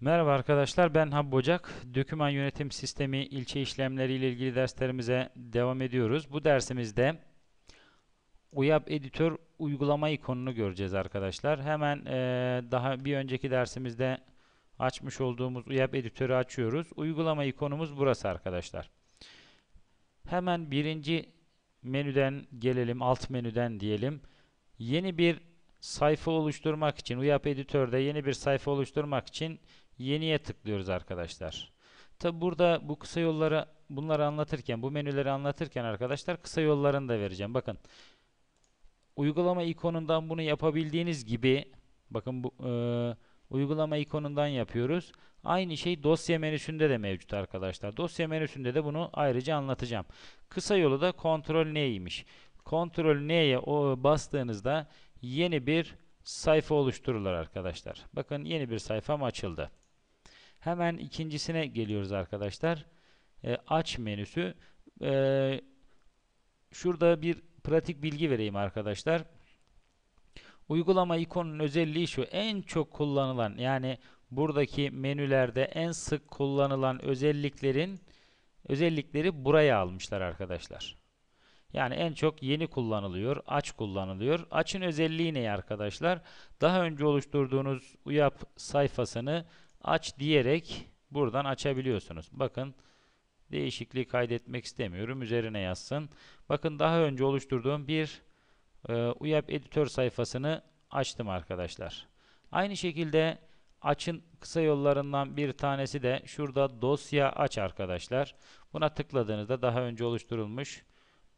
Merhaba arkadaşlar ben Hab Bocak. Döküman yönetim sistemi ilçe işlemleri ile ilgili derslerimize devam ediyoruz. Bu dersimizde UYAP editör uygulama ikonunu göreceğiz arkadaşlar. Hemen e, daha bir önceki dersimizde açmış olduğumuz UYAP editörü açıyoruz. Uygulama ikonumuz burası arkadaşlar. Hemen birinci menüden gelelim alt menüden diyelim. Yeni bir sayfa oluşturmak için UYAP editörde yeni bir sayfa oluşturmak için Yeniye tıklıyoruz arkadaşlar. Tabi burada bu kısa yollara, bunları anlatırken, bu menüleri anlatırken arkadaşlar kısa yollarını da vereceğim. Bakın uygulama ikonundan bunu yapabildiğiniz gibi bakın bu e, uygulama ikonundan yapıyoruz. Aynı şey dosya menüsünde de mevcut arkadaşlar. Dosya menüsünde de bunu ayrıca anlatacağım. Kısa yolu da kontrol neymiş? Kontrol neye bastığınızda yeni bir sayfa oluştururlar arkadaşlar. Bakın yeni bir sayfam açıldı. Hemen ikincisine geliyoruz arkadaşlar. E, aç menüsü. E, şurada bir pratik bilgi vereyim arkadaşlar. Uygulama ikonun özelliği şu. En çok kullanılan yani buradaki menülerde en sık kullanılan özelliklerin özellikleri buraya almışlar arkadaşlar. Yani en çok yeni kullanılıyor, aç kullanılıyor. Açın özelliği ne arkadaşlar? Daha önce oluşturduğunuz UYAP sayfasını aç diyerek buradan açabiliyorsunuz. Bakın değişikliği kaydetmek istemiyorum. Üzerine yazsın. Bakın daha önce oluşturduğum bir e, UYAP editör sayfasını açtım arkadaşlar. Aynı şekilde açın kısa yollarından bir tanesi de şurada dosya aç arkadaşlar. Buna tıkladığınızda daha önce oluşturulmuş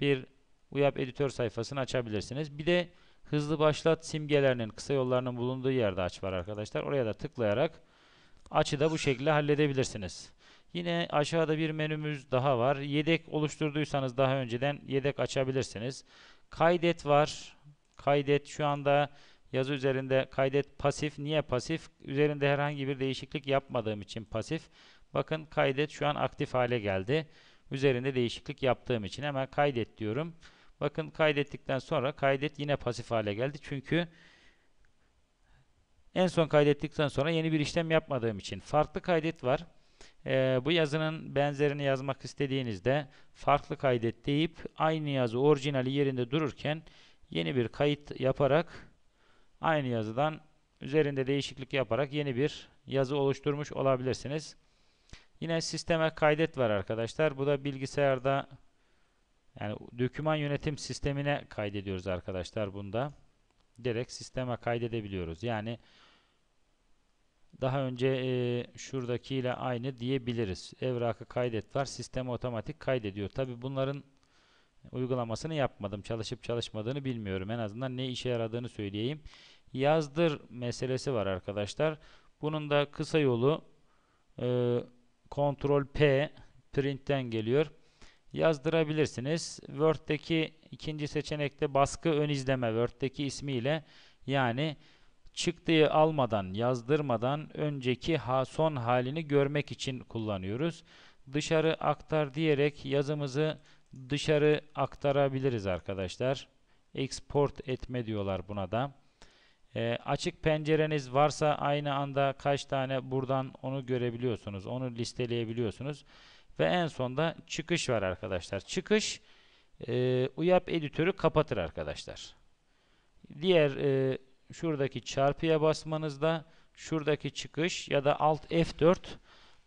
bir UYAP editör sayfasını açabilirsiniz. Bir de hızlı başlat simgelerinin kısa yollarının bulunduğu yerde aç var arkadaşlar. Oraya da tıklayarak Açı da bu şekilde halledebilirsiniz. Yine aşağıda bir menümüz daha var. Yedek oluşturduysanız daha önceden yedek açabilirsiniz. Kaydet var. Kaydet şu anda yazı üzerinde kaydet pasif. Niye pasif? Üzerinde herhangi bir değişiklik yapmadığım için pasif. Bakın kaydet şu an aktif hale geldi. Üzerinde değişiklik yaptığım için hemen kaydet diyorum. Bakın kaydettikten sonra kaydet yine pasif hale geldi. Çünkü en son kaydettikten sonra yeni bir işlem yapmadığım için farklı kaydet var. Ee, bu yazının benzerini yazmak istediğinizde farklı kaydet deyip aynı yazı orijinali yerinde dururken yeni bir kayıt yaparak aynı yazıdan üzerinde değişiklik yaparak yeni bir yazı oluşturmuş olabilirsiniz. Yine sisteme kaydet var arkadaşlar. Bu da bilgisayarda yani döküman yönetim sistemine kaydediyoruz arkadaşlar bunda direkt sisteme kaydedebiliyoruz. Yani daha önce e, şuradaki ile aynı diyebiliriz. Evrakı kaydet var. Sistem otomatik kaydediyor. Tabi bunların uygulamasını yapmadım. Çalışıp çalışmadığını bilmiyorum. En azından ne işe yaradığını söyleyeyim. Yazdır meselesi var arkadaşlar. Bunun da kısa yolu e, Ctrl P printten geliyor yazdırabilirsiniz. Word'deki ikinci seçenekte baskı ön izleme Word'deki ismiyle yani çıktığı almadan, yazdırmadan önceki ha, son halini görmek için kullanıyoruz. Dışarı aktar diyerek yazımızı dışarı aktarabiliriz arkadaşlar. Export etme diyorlar buna da. E, açık pencereniz varsa aynı anda kaç tane buradan onu görebiliyorsunuz. Onu listeleyebiliyorsunuz. Ve en sonda çıkış var arkadaşlar. Çıkış e, UYAP editörü kapatır arkadaşlar. Diğer e, şuradaki çarpıya basmanızda şuradaki çıkış ya da alt F4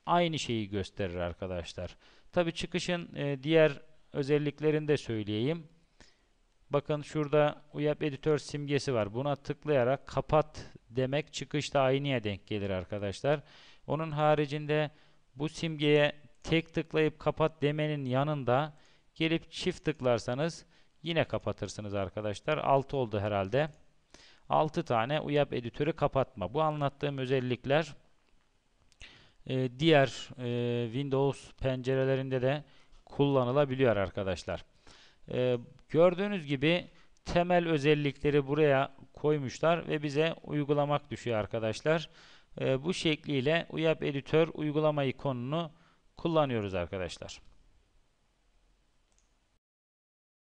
aynı şeyi gösterir arkadaşlar. Tabi çıkışın e, diğer özelliklerini de söyleyeyim. Bakın şurada UYAP editör simgesi var. Buna tıklayarak kapat demek çıkışta aynıya denk gelir arkadaşlar. Onun haricinde bu simgeye tek tıklayıp kapat demenin yanında gelip çift tıklarsanız yine kapatırsınız arkadaşlar. 6 oldu herhalde. 6 tane UYAP editörü kapatma. Bu anlattığım özellikler e, diğer e, Windows pencerelerinde de kullanılabiliyor arkadaşlar. E, gördüğünüz gibi temel özellikleri buraya koymuşlar ve bize uygulamak düşüyor arkadaşlar. E, bu şekliyle UYAP editör uygulama ikonunu kullanıyoruz arkadaşlar.